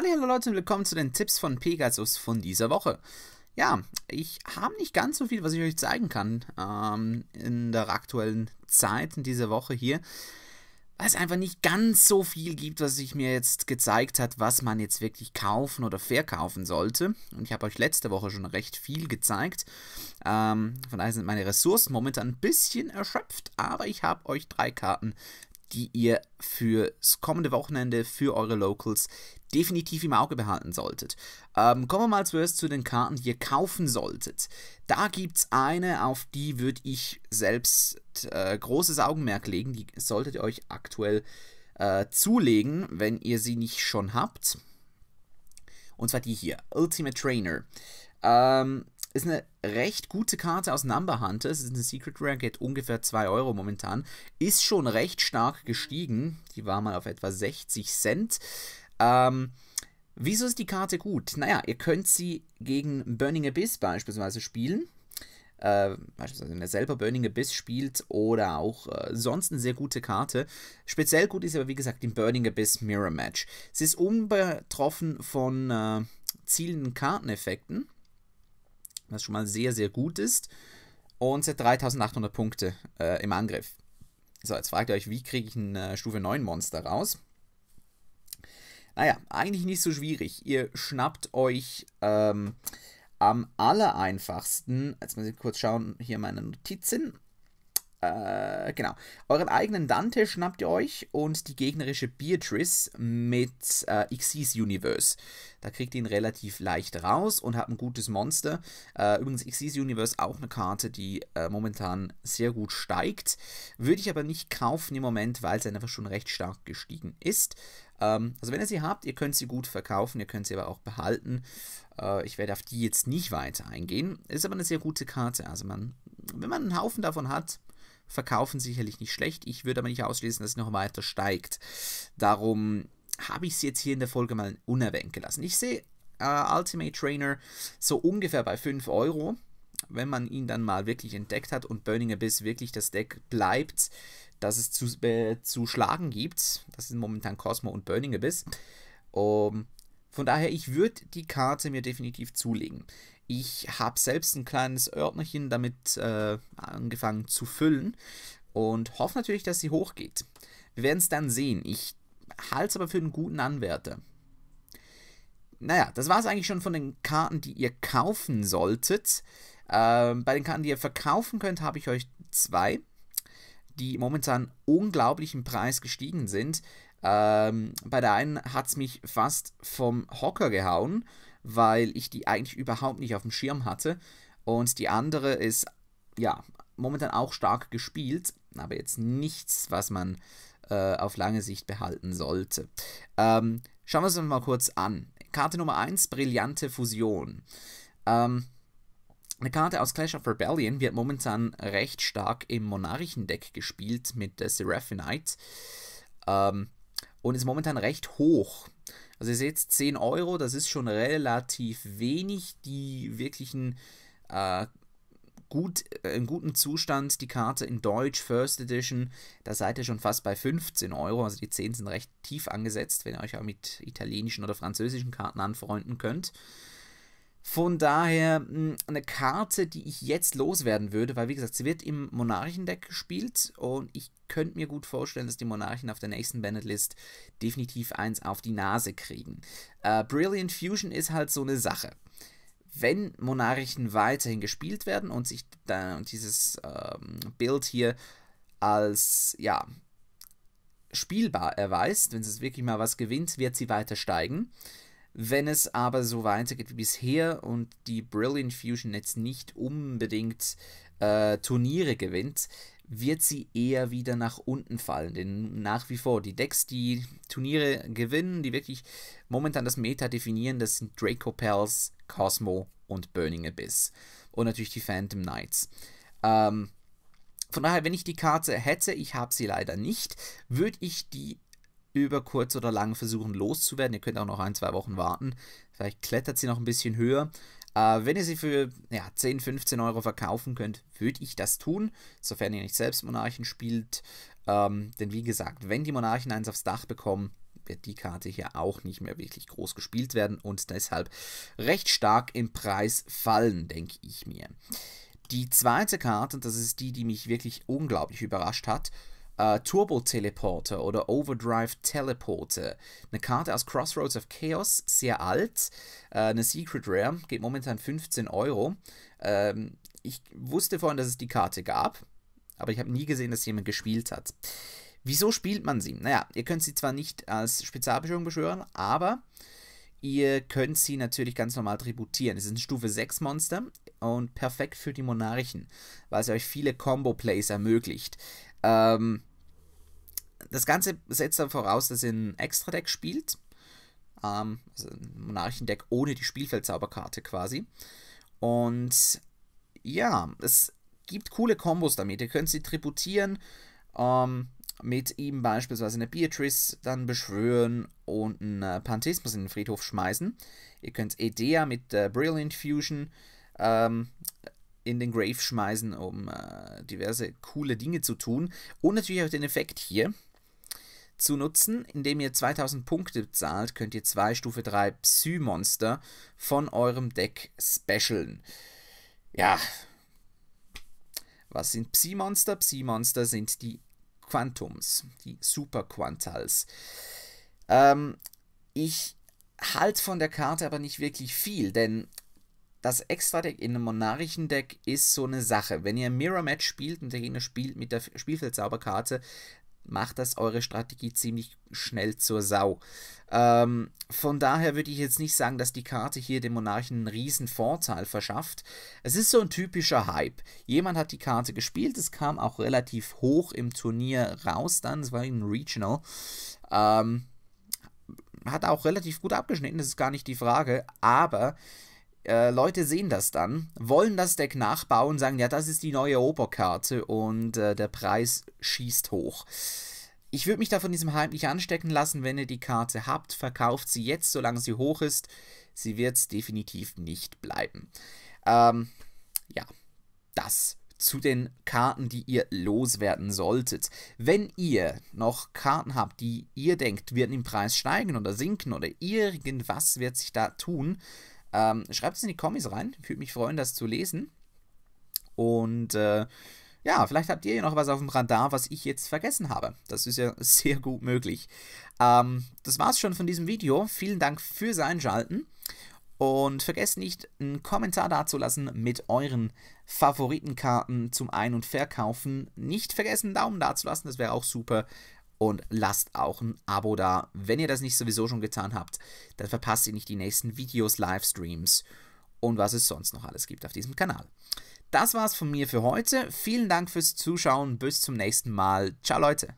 Hallo Leute und willkommen zu den Tipps von Pegasus von dieser Woche. Ja, ich habe nicht ganz so viel, was ich euch zeigen kann ähm, in der aktuellen Zeit, in dieser Woche hier, weil es einfach nicht ganz so viel gibt, was sich mir jetzt gezeigt hat, was man jetzt wirklich kaufen oder verkaufen sollte. Und ich habe euch letzte Woche schon recht viel gezeigt. Ähm, von daher sind meine Ressourcen momentan ein bisschen erschöpft, aber ich habe euch drei Karten die ihr fürs kommende Wochenende für eure Locals definitiv im Auge behalten solltet. Ähm, kommen wir mal zuerst zu den Karten, die ihr kaufen solltet. Da gibt es eine, auf die würde ich selbst äh, großes Augenmerk legen. Die solltet ihr euch aktuell äh, zulegen, wenn ihr sie nicht schon habt. Und zwar die hier, Ultimate Trainer. Ähm, ist eine recht gute Karte aus Number Hunter. Es ist eine Secret Rare, geht ungefähr 2 Euro momentan. Ist schon recht stark gestiegen. Die war mal auf etwa 60 Cent. Ähm, wieso ist die Karte gut? Naja, ihr könnt sie gegen Burning Abyss beispielsweise spielen. Äh, beispielsweise wenn ihr selber Burning Abyss spielt oder auch äh, sonst eine sehr gute Karte. Speziell gut ist aber wie gesagt im Burning Abyss Mirror Match. Sie ist unbetroffen von äh, zielenden Karteneffekten, was schon mal sehr, sehr gut ist. Und sie hat 3800 Punkte äh, im Angriff. So, jetzt fragt ihr euch, wie kriege ich ein äh, Stufe 9 Monster raus? Naja, eigentlich nicht so schwierig. Ihr schnappt euch ähm, am allereinfachsten, jetzt muss ich kurz schauen, hier meine Notizen. Äh, genau. Euren eigenen Dante schnappt ihr euch und die gegnerische Beatrice mit äh, Xyz Universe. Da kriegt ihr ihn relativ leicht raus und habt ein gutes Monster. Äh, übrigens, Xyz Universe auch eine Karte, die äh, momentan sehr gut steigt. Würde ich aber nicht kaufen im Moment, weil es einfach schon recht stark gestiegen ist. Ähm, also wenn ihr sie habt, ihr könnt sie gut verkaufen, ihr könnt sie aber auch behalten. Äh, ich werde auf die jetzt nicht weiter eingehen. Ist aber eine sehr gute Karte. Also man, wenn man einen Haufen davon hat, verkaufen sicherlich nicht schlecht. Ich würde aber nicht ausschließen, dass es noch weiter steigt. Darum habe ich sie jetzt hier in der Folge mal unerwähnt gelassen. Ich sehe äh, Ultimate Trainer so ungefähr bei 5 Euro wenn man ihn dann mal wirklich entdeckt hat und Burning Abyss wirklich das Deck bleibt, das es zu, äh, zu schlagen gibt. Das sind momentan Cosmo und Burning Abyss. Um, ähm, von daher, ich würde die Karte mir definitiv zulegen. Ich habe selbst ein kleines Örtnerchen damit äh, angefangen zu füllen und hoffe natürlich, dass sie hochgeht. Wir werden es dann sehen. Ich halte es aber für einen guten Anwärter. Naja, das war es eigentlich schon von den Karten, die ihr kaufen solltet. Ähm, bei den Karten, die ihr verkaufen könnt, habe ich euch zwei, die momentan unglaublichen Preis gestiegen sind. Ähm, bei der einen hat es mich fast vom Hocker gehauen, weil ich die eigentlich überhaupt nicht auf dem Schirm hatte. Und die andere ist, ja, momentan auch stark gespielt, aber jetzt nichts, was man äh, auf lange Sicht behalten sollte. Ähm, schauen wir uns mal kurz an. Karte Nummer 1, brillante Fusion. Ähm, eine Karte aus Clash of Rebellion wird momentan recht stark im Monarchendeck gespielt mit der Seraphinite ähm, und ist momentan recht hoch. Also ihr seht 10 Euro, das ist schon relativ wenig. Die wirklichen äh, gut, äh, in gutem Zustand die Karte in Deutsch First Edition, da seid ihr schon fast bei 15 Euro. Also die 10 sind recht tief angesetzt, wenn ihr euch auch mit italienischen oder französischen Karten anfreunden könnt. Von daher hm, eine Karte, die ich jetzt loswerden würde, weil wie gesagt, sie wird im Monarchendeck gespielt und ich könnte mir gut vorstellen, dass die Monarchen auf der nächsten Bennett-List definitiv eins auf die Nase kriegen. Äh, Brilliant Fusion ist halt so eine Sache. Wenn Monarchen weiterhin gespielt werden und sich dann dieses ähm, Bild hier als ja spielbar erweist, wenn es wirklich mal was gewinnt, wird sie weiter steigen. Wenn es aber so weitergeht wie bisher und die Brilliant Fusion jetzt nicht unbedingt äh, Turniere gewinnt, wird sie eher wieder nach unten fallen. Denn nach wie vor, die Decks, die Turniere gewinnen, die wirklich momentan das Meta definieren, das sind Draco Pals, Cosmo und Burning Abyss. Und natürlich die Phantom Knights. Ähm, von daher, wenn ich die Karte hätte, ich habe sie leider nicht, würde ich die über kurz oder lang versuchen loszuwerden. Ihr könnt auch noch ein, zwei Wochen warten. Vielleicht klettert sie noch ein bisschen höher. Äh, wenn ihr sie für ja, 10, 15 Euro verkaufen könnt, würde ich das tun, sofern ihr nicht selbst Monarchen spielt. Ähm, denn wie gesagt, wenn die Monarchen eins aufs Dach bekommen, wird die Karte hier auch nicht mehr wirklich groß gespielt werden und deshalb recht stark im Preis fallen, denke ich mir. Die zweite Karte, und das ist die, die mich wirklich unglaublich überrascht hat, äh, Turbo Teleporter oder Overdrive Teleporter. Eine Karte aus Crossroads of Chaos, sehr alt, äh, eine Secret Rare, geht momentan 15 Euro. Ähm, ich wusste vorhin, dass es die Karte gab, aber ich habe nie gesehen, dass jemand gespielt hat. Wieso spielt man sie? Naja, ihr könnt sie zwar nicht als Spezialbeschwörung beschwören, aber Ihr könnt sie natürlich ganz normal tributieren. Es ist ein Stufe 6 Monster und perfekt für die Monarchen, weil sie euch viele Combo-Plays ermöglicht. Ähm, das Ganze setzt dann voraus, dass ihr ein Extra-Deck spielt. Ähm, also ein Monarchendeck ohne die Spielfeldzauberkarte quasi. Und ja, es gibt coole Kombos damit. Ihr könnt sie tributieren, ähm, mit ihm beispielsweise eine Beatrice dann beschwören und einen äh, Panthismus in den Friedhof schmeißen. Ihr könnt Edea mit der äh, Brilliant Fusion ähm, in den Grave schmeißen, um äh, diverse coole Dinge zu tun. Und natürlich auch den Effekt hier zu nutzen, indem ihr 2000 Punkte zahlt, könnt ihr zwei Stufe 3 Psy-Monster von eurem Deck specialen. Ja, was sind psy monster psy monster sind die Quantums, die Super-Quantals. Ähm, ich halte von der Karte aber nicht wirklich viel, denn das Extra-Deck in einem Monarchendeck ist so eine Sache. Wenn ihr Mirror-Match spielt und der Gegner spielt mit der Spielfeldzauberkarte, macht das eure Strategie ziemlich schnell zur Sau. Ähm, von daher würde ich jetzt nicht sagen, dass die Karte hier dem Monarchen einen riesen Vorteil verschafft. Es ist so ein typischer Hype. Jemand hat die Karte gespielt, es kam auch relativ hoch im Turnier raus dann, es war ein Regional. Ähm, hat auch relativ gut abgeschnitten, das ist gar nicht die Frage, aber äh, Leute sehen das dann, wollen das Deck nachbauen, sagen, ja, das ist die neue Oberkarte und äh, der Preis schießt hoch. Ich würde mich da von diesem Hype nicht anstecken lassen, wenn ihr die Karte habt, verkauft sie jetzt, solange sie hoch ist. Sie wird es definitiv nicht bleiben. Ähm, ja, das zu den Karten, die ihr loswerden solltet. Wenn ihr noch Karten habt, die ihr denkt, werden im Preis steigen oder sinken oder irgendwas wird sich da tun, ähm, Schreibt es in die Kommis rein. Würde mich freuen, das zu lesen. Und äh, ja, vielleicht habt ihr ja noch was auf dem Radar, was ich jetzt vergessen habe. Das ist ja sehr gut möglich. Ähm, das war's schon von diesem Video. Vielen Dank fürs Einschalten. Und vergesst nicht, einen Kommentar dazulassen mit euren Favoritenkarten zum Ein- und Verkaufen. Nicht vergessen, einen Daumen dazulassen, das wäre auch super und lasst auch ein Abo da. Wenn ihr das nicht sowieso schon getan habt, dann verpasst ihr nicht die nächsten Videos, Livestreams und was es sonst noch alles gibt auf diesem Kanal. Das war's von mir für heute. Vielen Dank fürs Zuschauen. Bis zum nächsten Mal. Ciao, Leute.